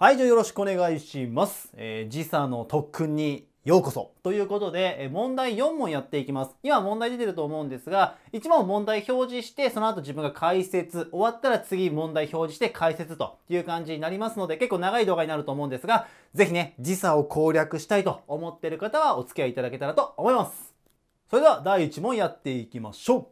はい、じゃあよろしくお願いします。えー、時差の特訓にようこそということで、え問題4問やっていきます。今問題出てると思うんですが、1問問題表示して、その後自分が解説、終わったら次問題表示して解説という感じになりますので、結構長い動画になると思うんですが、ぜひね、時差を攻略したいと思ってる方はお付き合いいただけたらと思います。それでは第1問やっていきましょう。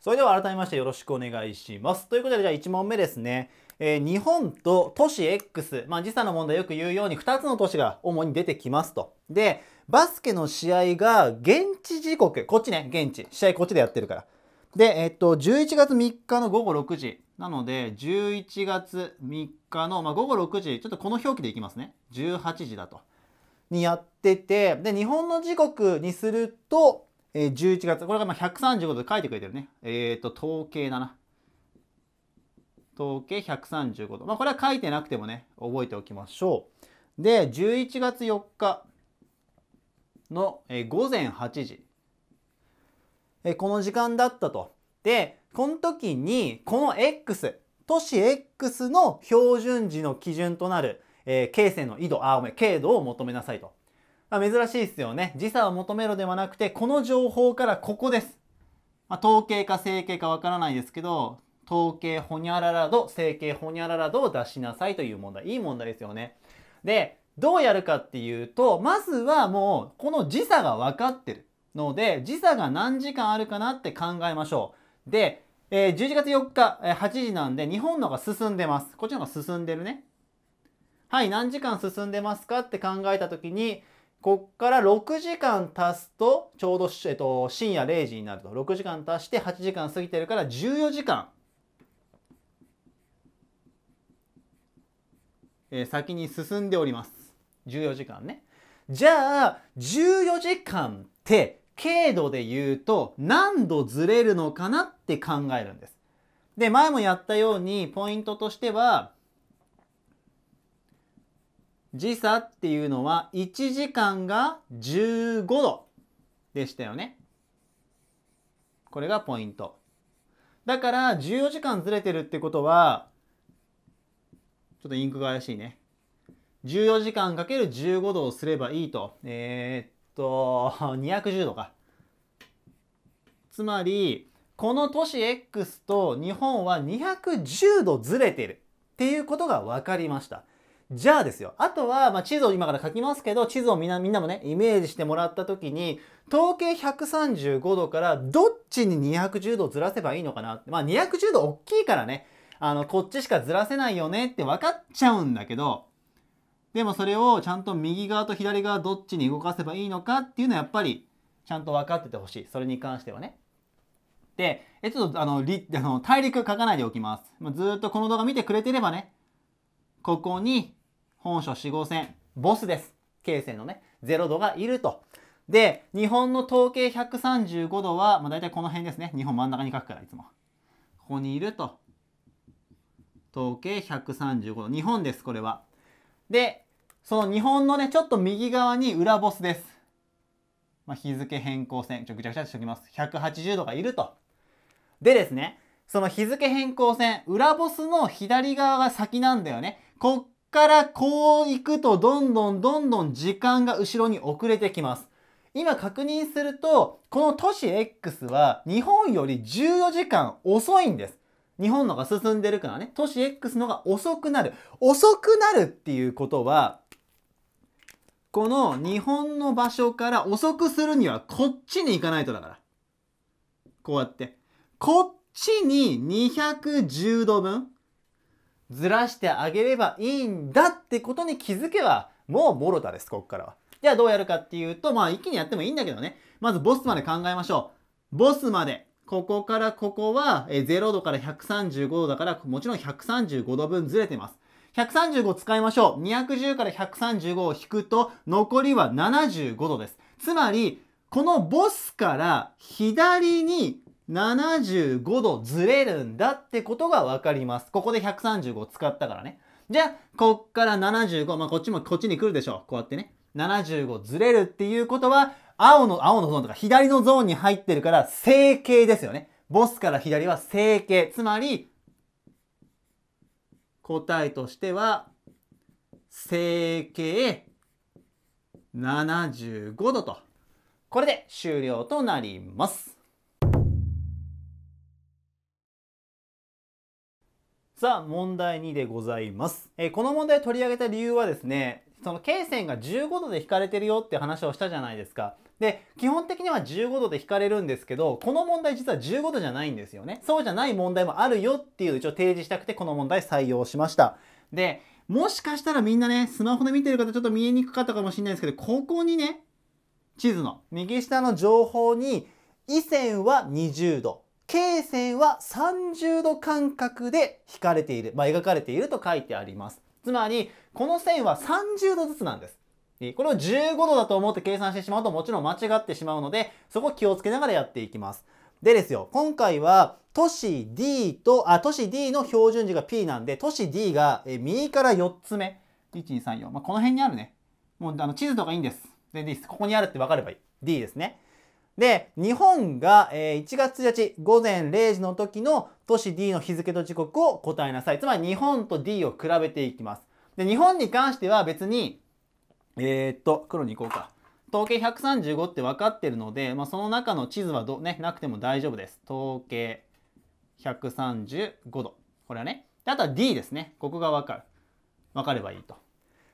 それでは改めましてよろしくお願いします。ということで、じゃあ1問目ですね。えー、日本と都市 X、まあ、時差の問題よく言うように2つの都市が主に出てきますと。で、バスケの試合が現地時刻、こっちね、現地、試合こっちでやってるから。で、えっと、11月3日の午後6時。なので、11月3日の、まあ、午後6時、ちょっとこの表記でいきますね。18時だと。にやってて、で、日本の時刻にすると、えー、11月、これがまあ135度で書いてくれてるね。えっ、ー、と、統計だな。統計135度。まあ、これは書いてなくてもね、覚えておきましょう。で、11月4日の、え午前8時、えこの時間だったと。で、この時に、この X、都市 X の標準時の基準となる、えー、経線の緯度、あ、ごめん、経度を求めなさいと。まあ、珍しいですよね。時差を求めろではなくて、この情報からここです。まあ、統計か整形かわからないですけど、統計ほにゃらら度、整形ほにゃらら度を出しなさいという問題。いい問題ですよね。で、どうやるかっていうと、まずはもうこの時差が分かってるので、時差が何時間あるかなって考えましょう。で、えー、11月4日、えー、8時なんで、日本のが進んでます。こっちのが進んでるね。はい、何時間進んでますかって考えたときに、こっから6時間足すと、ちょうど、えっと、深夜0時になると。6時間足して8時間過ぎてるから14時間え先に進んでおります。14時間ね。じゃあ、14時間って軽度で言うと何度ずれるのかなって考えるんです。で、前もやったようにポイントとしては、時差っていうのは1時間が15度でしたよね。これがポイント。だから14時間ずれてるってことはちょっとインクが怪しいね。14時間かける15度をすればいいと。えー、っと、210 度か。つまり、この都市 X と日本は210度ずれてるっていうことが分かりました。じゃあですよ。あとは、まあ、地図を今から書きますけど、地図をみんなみんなもね、イメージしてもらった時に、統計135度からどっちに210度ずらせばいいのかなって。まあ、210度大きいからね、あの、こっちしかずらせないよねって分かっちゃうんだけど、でもそれをちゃんと右側と左側どっちに動かせばいいのかっていうのはやっぱりちゃんと分かっててほしい。それに関してはね。で、えちょっとあの、りあの大陸書かないでおきます。ずっとこの動画見てくれてればね、ここに本書4号線、ボスです。形線のね、0度がいると。で、日本の統計135度は、まあ、大体この辺ですね。日本真ん中に書くから、いつも。ここにいると。統計135度。日本です、これは。で、その日本のね、ちょっと右側に裏ボスです。まあ、日付変更線、ちょ、ぐちゃぐちゃしておきます。180度がいると。でですね、その日付変更線、裏ボスの左側が先なんだよね。こっからこう行くと、どんどんどんどん時間が後ろに遅れてきます。今確認すると、この都市 X は日本より14時間遅いんです。日本のが進んでるからね、都市 X のが遅くなる。遅くなるっていうことは、この日本の場所から遅くするにはこっちに行かないとだから。こうやって。こっちに210度分ずらしてあげればいいんだってことに気づけば、もうもろたです、こっからは。じゃあどうやるかっていうと、まあ一気にやってもいいんだけどね。まずボスまで考えましょう。ボスまでここからここは0度から135度だから、もちろん135度分ずれてます。135使いましょう。210から135を引くと、残りは75度です。つまり、このボスから左に75度ずれるんだってことがわかります。ここで135使ったからね。じゃあ、こっから75、まあ、こっちもこっちに来るでしょう。こうやってね。75ずれるっていうことは、青の、青のゾーンとか左のゾーンに入ってるから、整形ですよね。ボスから左は整形。つまり、答えとしては、整形75度と。これで終了となります。さあ、問題2でございます。えー、この問題取り上げた理由はですね、その経線が15度で引かれてるよって話をしたじゃないですか。で、基本的には15度で引かれるんですけど、この問題実は15度じゃないんですよね。そうじゃない問題もあるよっていう一応提示したくてこの問題採用しました。で、もしかしたらみんなね、スマホで見てる方ちょっと見えにくかったかもしれないですけど、ここにね、地図の右下の情報に、緯線は20度、経線は30度間隔で引かれている、まあ、描かれていると書いてあります。つまり、この線は30度ずつなんです。これを15度だと思って計算してしまうともちろん間違ってしまうので、そこ気をつけながらやっていきます。でですよ、今回は都市 D と、あ、都市 D の標準時が P なんで、都市 D が右から4つ目。1234。まあ、この辺にあるね。もうあの地図とかいいんです。全然いいです。ここにあるって分かればいい。D ですね。で、日本が、え1月1日午前0時の時の都市 D の日付と時刻を答えなさい。つまり日本と D を比べていきます。で、日本に関しては別に、えー、っと、黒に行こうか。統計135って分かってるので、まあ、その中の地図はど、ね、なくても大丈夫です。統計135度。これはね。あとは D ですね。ここが分かる。分かればいいと。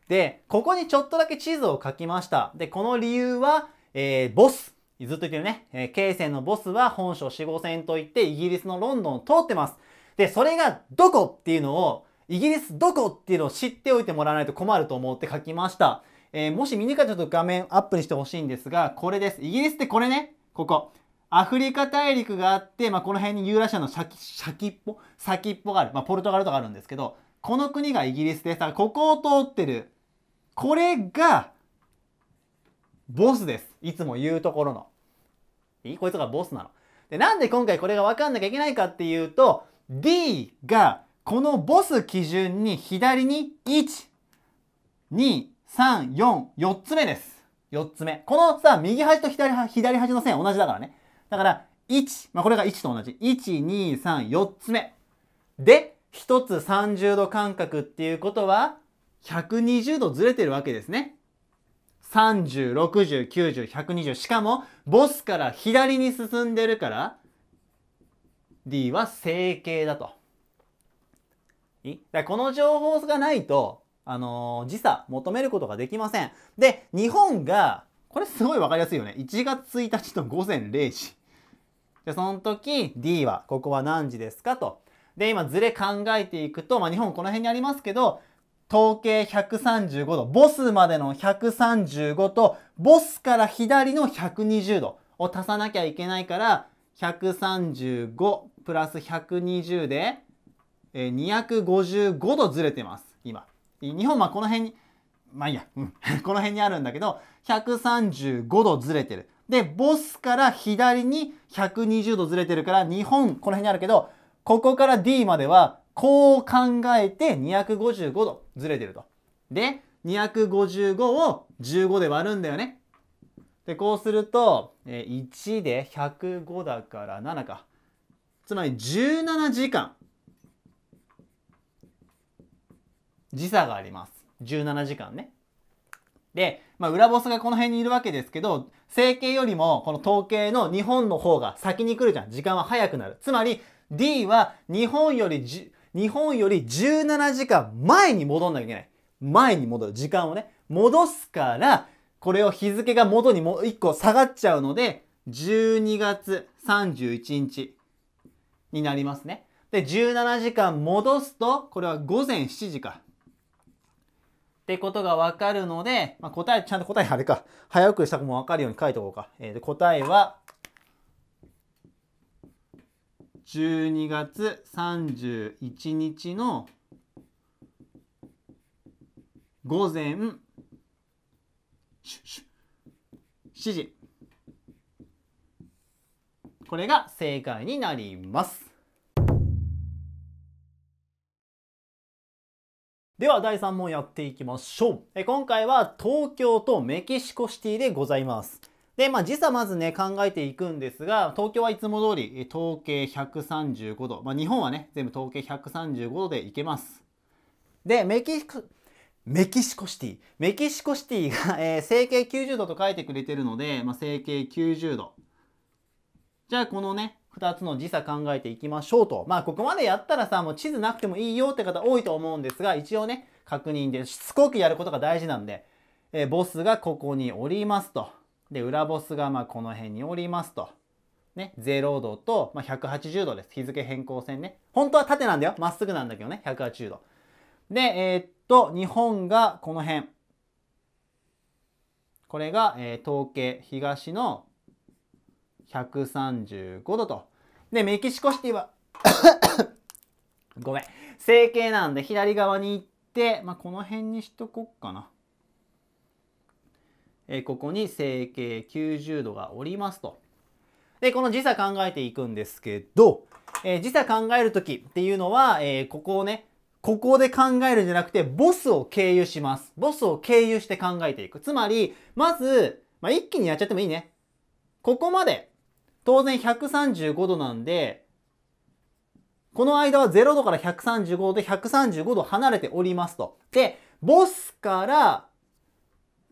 で、ここにちょっとだけ地図を書きました。で、この理由は、えー、ボス。ずっと言ってるね、えー、ケイのボスは本省四五線といってイギリスのロンドンを通ってます。で、それがどこっていうのを、イギリスどこっていうのを知っておいてもらわないと困ると思って書きました。えー、もし見にかちょっと画面アップにしてほしいんですが、これです。イギリスってこれね、ここ。アフリカ大陸があって、まあ、この辺にユーラシアの先っぽ、先っぽがある。まあ、ポルトガルとかあるんですけど、この国がイギリスです。ここを通ってる。これがボスです。いつも言うところの。いいこいつがボスなの。で、なんで今回これがわかんなきゃいけないかっていうと、D がこのボス基準に左に1、2、3、4、4つ目です。4つ目。このさ、右端と左端左端の線同じだからね。だから、1、まあ、これが1と同じ。1、2、3、4つ目。で、1つ30度間隔っていうことは、120度ずれてるわけですね。30、60、90、120。しかも、ボスから左に進んでるから、D は整形だと。だこの情報がないと、あのー、時差求めることができません。で、日本が、これすごいわかりやすいよね。1月1日の午前0時。で、その時、D は、ここは何時ですかと。で、今、ずれ考えていくと、まあ、日本この辺にありますけど、統計135度、ボスまでの135と、ボスから左の120度を足さなきゃいけないから、135プラス120で、え255度ずれてます、今。日本はこの辺に、まあいいや、うん、この辺にあるんだけど、135度ずれてる。で、ボスから左に120度ずれてるから、日本この辺にあるけど、ここから D まではこう考えて255度ずれてると。で、255を15で割るんだよね。で、こうすると、1で105だから7か。つまり17時間。時差があります。17時間ね。で、まあ、裏ボスがこの辺にいるわけですけど、整形よりもこの統計の日本の方が先に来るじゃん。時間は早くなる。つまり D は日本より日本より17時間前に戻んなきゃいけない。前に戻る。時間をね、戻すから、これを日付が元にも1個下がっちゃうので、12月31日になりますね。で、17時間戻すと、これは午前7時か。ってことがわかるので、まあ、答え、ちゃんと答えあれか。早送りした子もわかるように書いておこうか。えー、で答えは、12月31日の午前7時これが正解になりますでは第3問やっていきましょうえ今回は東京とメキシコシティでございますで、まあ、時差まずね、考えていくんですが、東京はいつも通り、統計135度。まあ、日本はね、全部統計135度でいけます。で、メキシコ、メキシコシティ。メキシコシティが、えー、整形90度と書いてくれてるので、まあ、整形90度。じゃあ、このね、2つの時差考えていきましょうと。まあ、ここまでやったらさ、もう地図なくてもいいよって方多いと思うんですが、一応ね、確認で、しつこくやることが大事なんで、えー、ボスがここにおりますと。で裏ボスがまあこの辺におりますと。ね、0度と、まあ、180度です。日付変更線ね。本当は縦なんだよ。まっすぐなんだけどね。180度。で、えー、っと、日本がこの辺。これが、えー、統計東の135度と。で、メキシコシティはごめん。整形なんで左側に行って、まあ、この辺にしとこっかな。えここに整形90度がおりますと。で、この時差考えていくんですけど、えー、時差考えるときっていうのは、えー、ここをね、ここで考えるんじゃなくて、ボスを経由します。ボスを経由して考えていく。つまり、まず、まあ、一気にやっちゃってもいいね。ここまで、当然135度なんで、この間は0度から135度で135度離れておりますと。で、ボスから、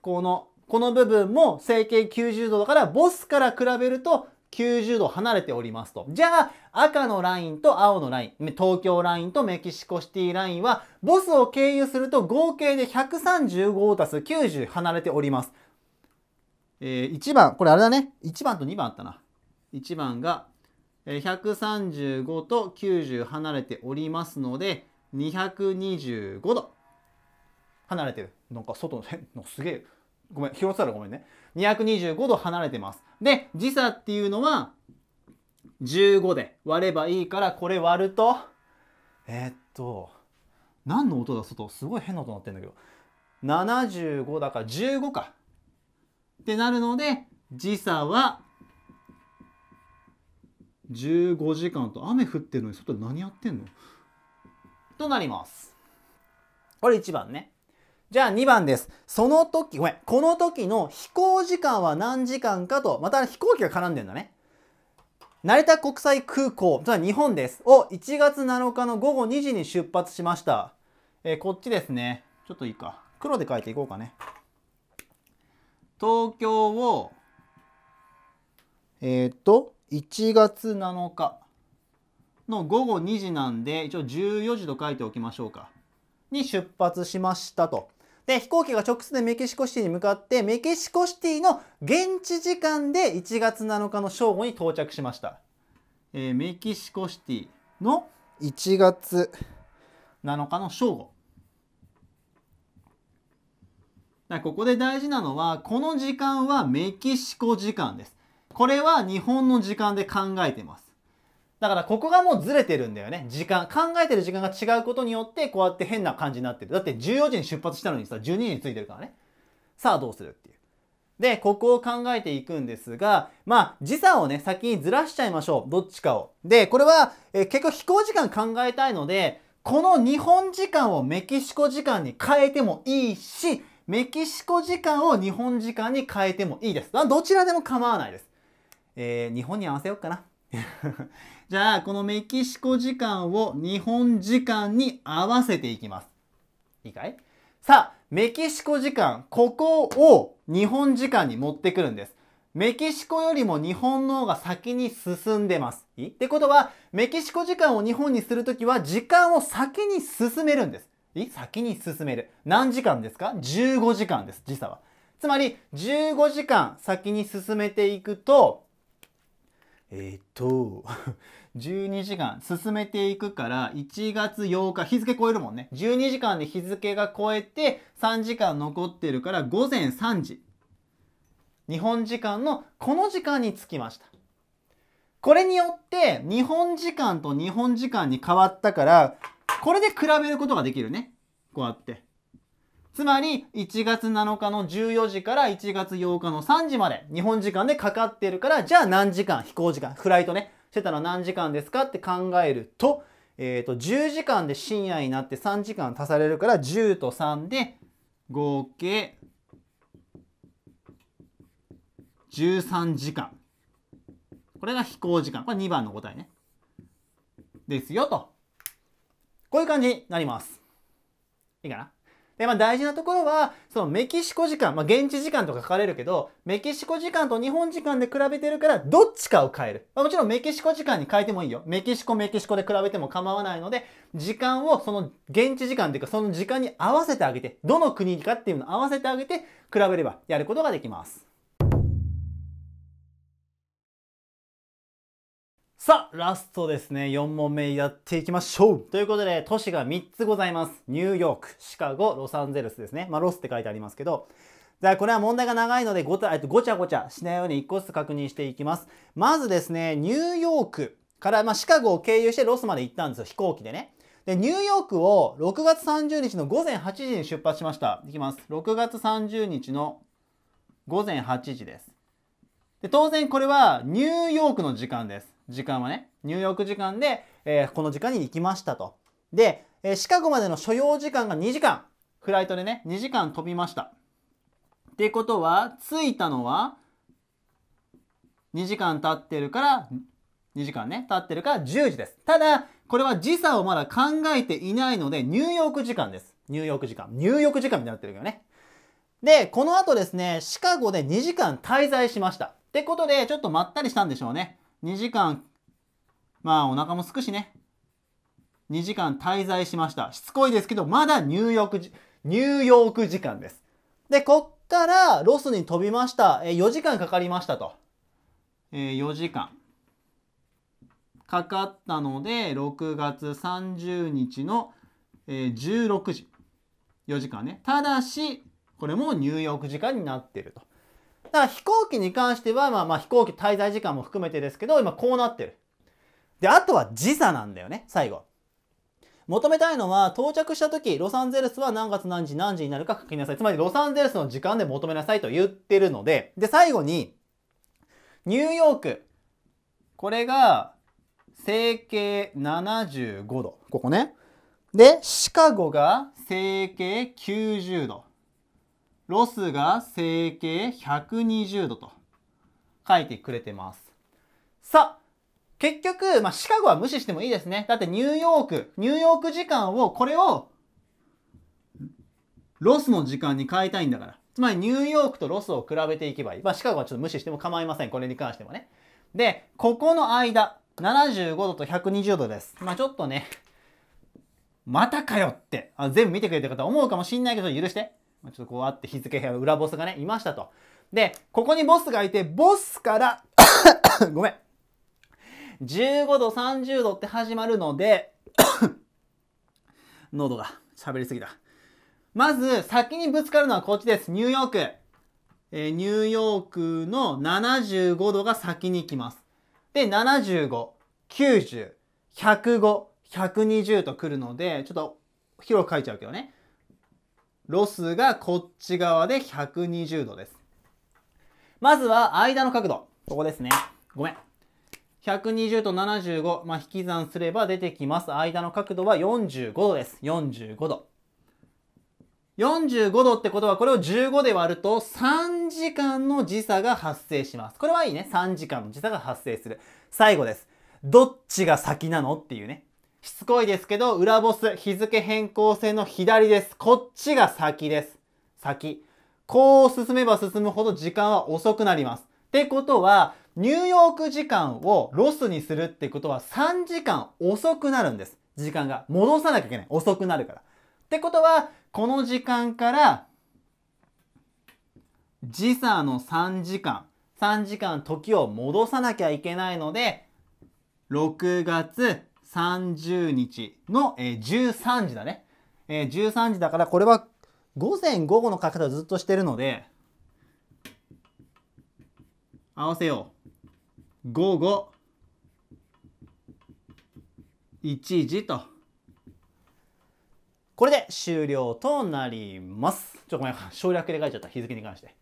このこの部分も整形90度だからボスから比べると90度離れておりますと。じゃあ、赤のラインと青のライン、東京ラインとメキシコシティラインは、ボスを経由すると合計で135たす90離れております。えー、1番、これあれだね。1番と2番あったな。1番が、135と90離れておりますので、225度離れてる。なんか外の線、すげえ。ごめん、広さらごめんね。225度離れてます。で、時差っていうのは、15で割ればいいから、これ割ると、えー、っと、何の音だ、外。すごい変な音鳴ってんだけど。75だから15か。ってなるので、時差は、15時間と雨降ってるのに外で何やってんのとなります。これ1番ね。じゃあ2番です。その時、ごめん、この時の飛行時間は何時間かと、また飛行機が絡んでんだね。成田国際空港、つまり日本です。を1月7日の午後2時に出発しました。えー、こっちですね。ちょっといいか。黒で書いていこうかね。東京を、えー、っと、1月7日の午後2時なんで、一応14時と書いておきましょうか。に出発しましたと。で、飛行機が直接でメキシコシティに向かって、メキシコシティの現地時間で1月7日の正午に到着しました。えー、メキシコシティの1月7日の正午。ここで大事なのは、この時間はメキシコ時間です。これは日本の時間で考えてます。だからここがもうずれてるんだよね。時間。考えてる時間が違うことによって、こうやって変な感じになってる。だって14時に出発したのにさ、12時に着いてるからね。さあどうするっていう。で、ここを考えていくんですが、まあ、時差をね、先にずらしちゃいましょう。どっちかを。で、これは、え結構飛行時間考えたいので、この日本時間をメキシコ時間に変えてもいいし、メキシコ時間を日本時間に変えてもいいです。どちらでも構わないです。えー、日本に合わせようかな。じゃあ、このメキシコ時間を日本時間に合わせていきます。いいかいさあ、メキシコ時間、ここを日本時間に持ってくるんです。メキシコよりも日本の方が先に進んでます。いいってことは、メキシコ時間を日本にするときは、時間を先に進めるんです。いい先に進める。何時間ですか ?15 時間です、時差は。つまり、15時間先に進めていくと、えっと12時間進めていくから1月8日日付超えるもんね12時間で日付が超えて3時間残ってるから午前3時日本時間のこの時間に着きましたこれによって日本時間と日本時間に変わったからこれで比べることができるねこうやってつまり1月7日の14時から1月8日の3時まで日本時間でかかってるからじゃあ何時間飛行時間フライトねしてたら何時間ですかって考えると、えっ、ー、と、10時間で深夜になって3時間足されるから10と3で合計13時間。これが飛行時間。これ2番の答えね。ですよと。こういう感じになります。いいかなで、まあ大事なところは、そのメキシコ時間、まあ現地時間とか書かれるけど、メキシコ時間と日本時間で比べてるから、どっちかを変える。まあ、もちろんメキシコ時間に変えてもいいよ。メキシコ、メキシコで比べても構わないので、時間をその現地時間というか、その時間に合わせてあげて、どの国かっていうのを合わせてあげて、比べればやることができます。さあ、ラストですね。4問目やっていきましょう。ということで、都市が3つございます。ニューヨーク、シカゴ、ロサンゼルスですね。まあ、ロスって書いてありますけど。じゃあ、これは問題が長いのでごた、ごちゃごちゃしないように1個ずつ確認していきます。まずですね、ニューヨークから、まあ、シカゴを経由してロスまで行ったんですよ。飛行機でね。で、ニューヨークを6月30日の午前8時に出発しました。いきます。6月30日の午前8時です。で、当然これはニューヨークの時間です。時間はね、ニューヨーク時間で、えー、この時間に行きましたと。で、えー、シカゴまでの所要時間が2時間。フライトでね、2時間飛びました。ってことは、着いたのは、2時間経ってるから、2時間ね、経ってるから10時です。ただ、これは時差をまだ考えていないので、ニューヨーク時間です。ニューヨーク時間。ニューヨーク時間みたいになってるけどね。で、この後ですね、シカゴで2時間滞在しました。ってことで、ちょっとまったりしたんでしょうね。2時間、まあお腹もすくしね、2時間滞在しました。しつこいですけど、まだニューヨークニューヨーク時間です。で、こっからロスに飛びました。え4時間かかりましたと。えー、4時間かかったので、6月30日の、え16時。4時間ね。ただし、これもニューヨーク時間になってると。だから飛行機に関しては、まあ、まあ飛行機滞在時間も含めてですけど、今こうなってる。で、あとは時差なんだよね、最後。求めたいのは到着した時、ロサンゼルスは何月何時何時になるか書きなさい。つまりロサンゼルスの時間で求めなさいと言ってるので、で、最後に、ニューヨーク。これが、整形75度。ここね。で、シカゴが整形90度。ロスが整形120度と書いてくれてます。さあ、結局、まあ、シカゴは無視してもいいですね。だってニューヨーク、ニューヨーク時間を、これを、ロスの時間に変えたいんだから。つまりニューヨークとロスを比べていけばいい。まあ、シカゴはちょっと無視しても構いません。これに関してもね。で、ここの間、75度と120度です。まあ、ちょっとね、またかよって、あ全部見てくれてる方思うかもしんないけど許して。まあ、ちょっとこうあって日付部屋裏ボスがね、いましたと。で、ここにボスがいて、ボスから ごめん。15度、30度って始まるので 喉が喋りすぎた。まず、先にぶつかるのはこっちです。ニューヨーク。えー、ニューヨークの75度が先に来ます。で、75、90、105、120と来るので、ちょっと広く書いちゃうけどね。ロスがこっち側で120度です。まずは間の角度。ここですね。ごめん。120と75、まあ、引き算すれば出てきます。間の角度は45度です。45度。45度ってことはこれを15で割ると3時間の時差が発生します。これはいいね。3時間の時差が発生する。最後です。どっちが先なのっていうね。しつこいですけど、裏ボス、日付変更線の左です。こっちが先です。先。こう進めば進むほど時間は遅くなります。ってことは、ニューヨーク時間をロスにするってことは3時間遅くなるんです。時間が。戻さなきゃいけない。遅くなるから。ってことは、この時間から時差の3時間、3時間時を戻さなきゃいけないので、6月30日の、えー、13時だね、えー、13時だからこれは午前午後の書き方をずっとしてるので合わせよう午後1時とこれで終了となりますちょっとごめん省略で書いちゃった日付に関して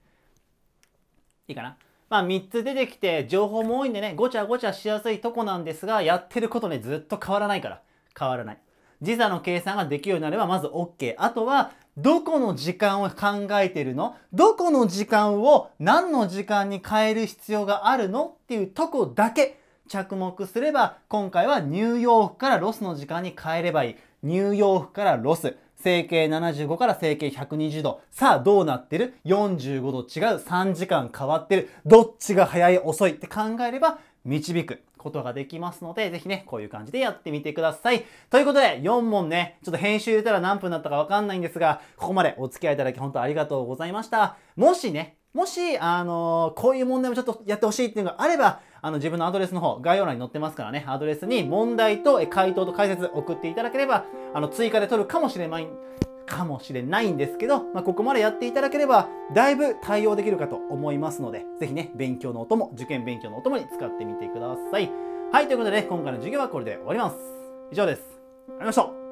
いいかなまあ3つ出てきて情報も多いんでね、ごちゃごちゃしやすいとこなんですが、やってることね、ずっと変わらないから。変わらない。時差の計算ができるようになればまず OK。あとは、どこの時間を考えてるのどこの時間を何の時間に変える必要があるのっていうとこだけ着目すれば、今回はニューヨークからロスの時間に変えればいい。ニューヨークからロス。整形75から成形120度。さあ、どうなってる ?45 度違う。3時間変わってる。どっちが早い、遅いって考えれば、導くことができますので、ぜひね、こういう感じでやってみてください。ということで、4問ね、ちょっと編集入れたら何分だったかわかんないんですが、ここまでお付き合いいただき本当ありがとうございました。もしね、もし、あのー、こういう問題もちょっとやってほしいっていうのがあれば、あの自分のアドレスの方、概要欄に載ってますからね、アドレスに問題と回答と解説送っていただければ、あの追加で取るかもしれない、かもしれないんですけど、まあ、ここまでやっていただければ、だいぶ対応できるかと思いますので、ぜひね、勉強のお供、受験勉強のお供に使ってみてください。はい、ということでね、今回の授業はこれで終わります。以上です。ありがとうございました。